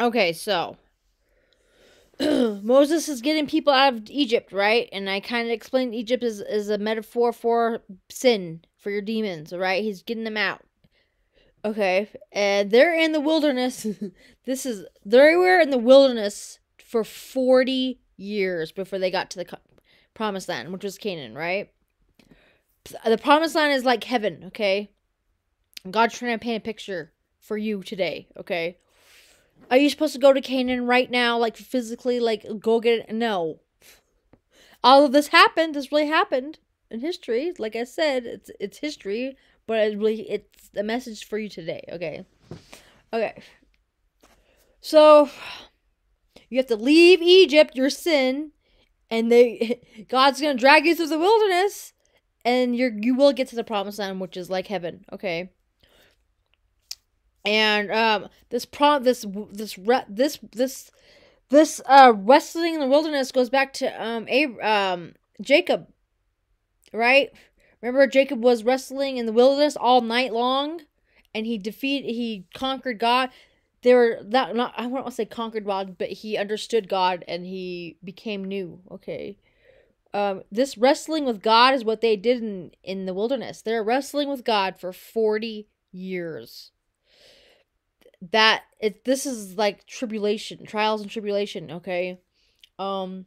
Okay, so Moses is getting people out of Egypt, right? And I kind of explained Egypt is, is a metaphor for sin, for your demons, right? He's getting them out. Okay, and they're in the wilderness. this is they were in the wilderness for 40 years before they got to the promised land, which was Canaan, right? The promised land is like heaven, okay? God's trying to paint a picture for you today, okay? Are you supposed to go to Canaan right now, like physically, like go get it? No. All of this happened. This really happened in history. Like I said, it's it's history, but it really it's a message for you today. Okay, okay. So you have to leave Egypt, your sin, and they God's gonna drag you through the wilderness, and you're you will get to the promised land, which is like heaven. Okay and um, this prom, this this re- this this this uh, wrestling in the wilderness goes back to um, a um, Jacob, right? Remember Jacob was wrestling in the wilderness all night long, and he defeated he conquered God. There were that not I won't say conquered God, but he understood God and he became new. Okay. Um, this wrestling with God is what they did in, in the wilderness. They're wrestling with God for 40 years that it this is like tribulation, trials and tribulation, okay? Um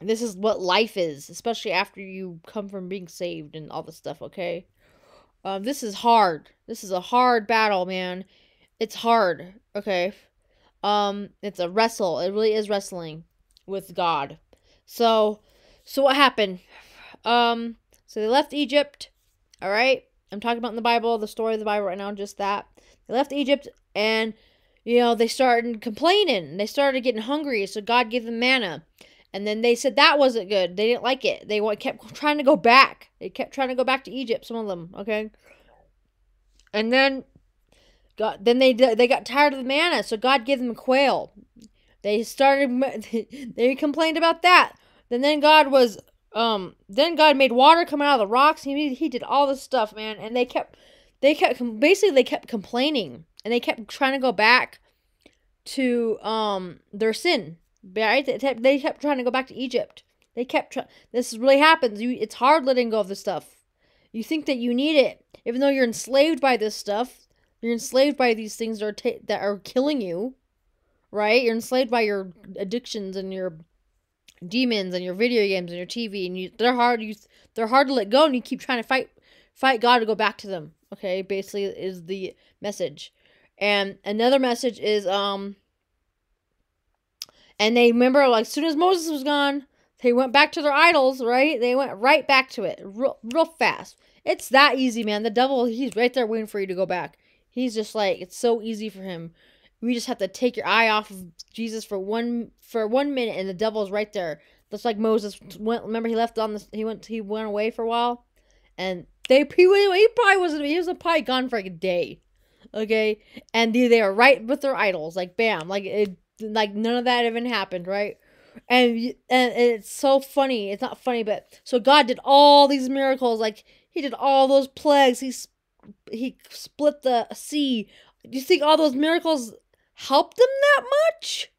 this is what life is, especially after you come from being saved and all this stuff, okay? Um this is hard. This is a hard battle, man. It's hard, okay? Um it's a wrestle. It really is wrestling with God. So so what happened? Um so they left Egypt, all right? I'm talking about in the Bible, the story of the Bible right now, just that. They left Egypt and, you know, they started complaining. They started getting hungry, so God gave them manna. And then they said that wasn't good. They didn't like it. They kept trying to go back. They kept trying to go back to Egypt, some of them, okay? And then God, then they they got tired of the manna, so God gave them quail. They started they complained about that. Then then God was um then God made water come out of the rocks. He he did all this stuff, man, and they kept they kept basically they kept complaining and they kept trying to go back to um their sin. Right? They kept trying to go back to Egypt. They kept trying. This really happens. You, it's hard letting go of this stuff. You think that you need it, even though you're enslaved by this stuff. You're enslaved by these things that are that are killing you, right? You're enslaved by your addictions and your demons and your video games and your TV and you they're hard you they're hard to let go and you keep trying to fight fight God to go back to them. Okay, basically is the message. And another message is um and they remember like soon as Moses was gone, they went back to their idols, right? They went right back to it real, real fast. It's that easy, man. The devil, he's right there waiting for you to go back. He's just like it's so easy for him you just have to take your eye off of Jesus for one for one minute, and the devil's right there. That's like Moses went. Remember, he left on the he went he went away for a while, and they he, he probably wasn't he was probably gone for like a day, okay. And they they are right with their idols, like bam, like it like none of that even happened, right? And and it's so funny. It's not funny, but so God did all these miracles, like he did all those plagues. He he split the sea. You think all those miracles help them that much?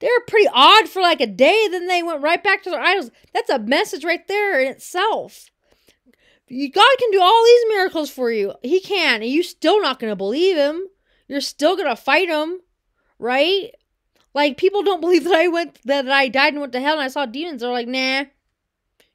They were pretty odd for like a day, then they went right back to their idols. That's a message right there in itself. God can do all these miracles for you. He can, and you're still not going to believe him. You're still going to fight him, right? Like people don't believe that I went that I died and went to hell and I saw demons. They're like, "Nah.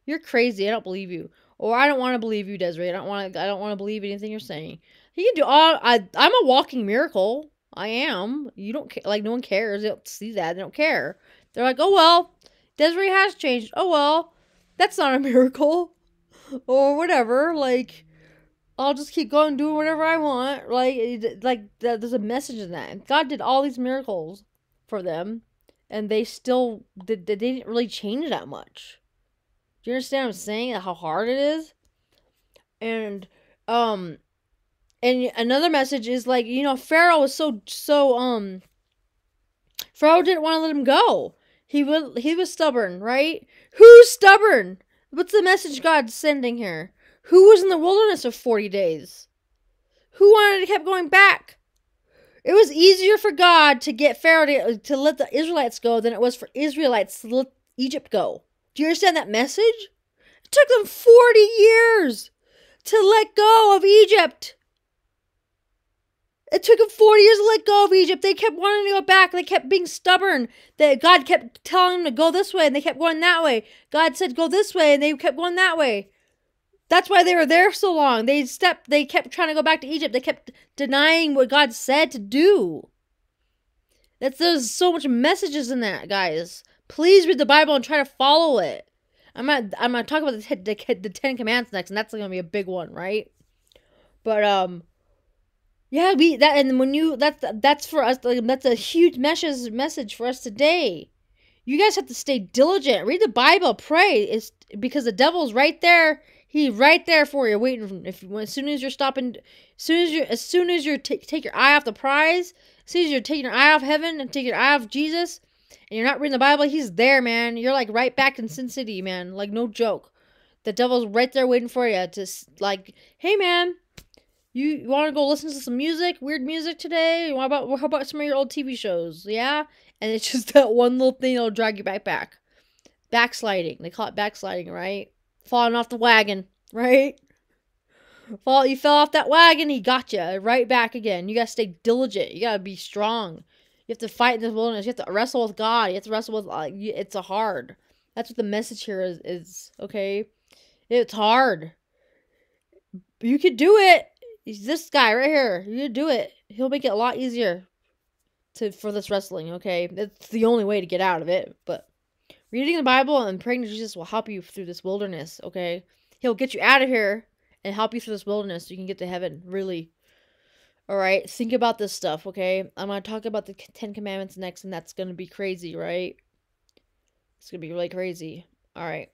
You're crazy. I don't believe you." Or I don't want to believe you, Desiree. I don't want to I don't want to believe anything you're saying. He can do all I I'm a walking miracle. I am. You don't care. Like, no one cares. They don't see that. They don't care. They're like, oh, well, Desiree has changed. Oh, well, that's not a miracle. Or whatever. Like, I'll just keep going doing whatever I want. Like, like there's a message in that. God did all these miracles for them, and they still did. they didn't really change that much. Do you understand what I'm saying? How hard it is, and um, and another message is like you know Pharaoh was so so um Pharaoh didn't want to let him go. He was he was stubborn, right? Who's stubborn? What's the message God's sending here? Who was in the wilderness for 40 days? Who wanted to keep going back? It was easier for God to get Pharaoh to, to let the Israelites go than it was for Israelites to let Egypt go. Do you understand that message? It took them 40 years to let go of Egypt. It took them 40 years to let go of Egypt. They kept wanting to go back. They kept being stubborn. That God kept telling them to go this way and they kept going that way. God said go this way and they kept going that way. That's why they were there so long. They stepped they kept trying to go back to Egypt. They kept denying what God said to do. That's there's so much messages in that, guys. Please read the Bible and try to follow it. I'm gonna I'm gonna talk about the, the, the Ten Commandments next, and that's gonna be a big one, right? But um, yeah, we that and when you that's that's for us like, that's a huge message message for us today. You guys have to stay diligent. Read the Bible, pray. It's because the devil's right there. He right there for you, waiting. If as soon as you're stopping, as soon as you as soon as you take your eye off the prize, as soon as you're taking your eye off heaven and take your eye off Jesus, and you're not reading the Bible, he's there, man. You're like right back in Sin City, man. Like no joke. The devil's right there waiting for you to like, hey, man, you, you want to go listen to some music, weird music today? How about how about some of your old TV shows? Yeah, and it's just that one little thing that'll drag you back back, backsliding. They call it backsliding, right? Falling off the wagon, right? Fall, you fell off that wagon. He got you right back again. You gotta stay diligent. You gotta be strong. You have to fight in this wilderness. You have to wrestle with God. You have to wrestle with like uh, it's a hard. That's what the message here is. Is okay. It's hard. You could do it He's this guy right here. You do it. He'll make it a lot easier to for this wrestling, okay? It's the only way to get out of it, but reading the Bible and praying to Jesus will help you through this wilderness, okay? He'll get you out of here and help you through this wilderness so you can get to heaven, really. All right, think about this stuff, okay? I'm going to talk about the 10 commandments next and that's going to be crazy, right? It's going to be really crazy. All right.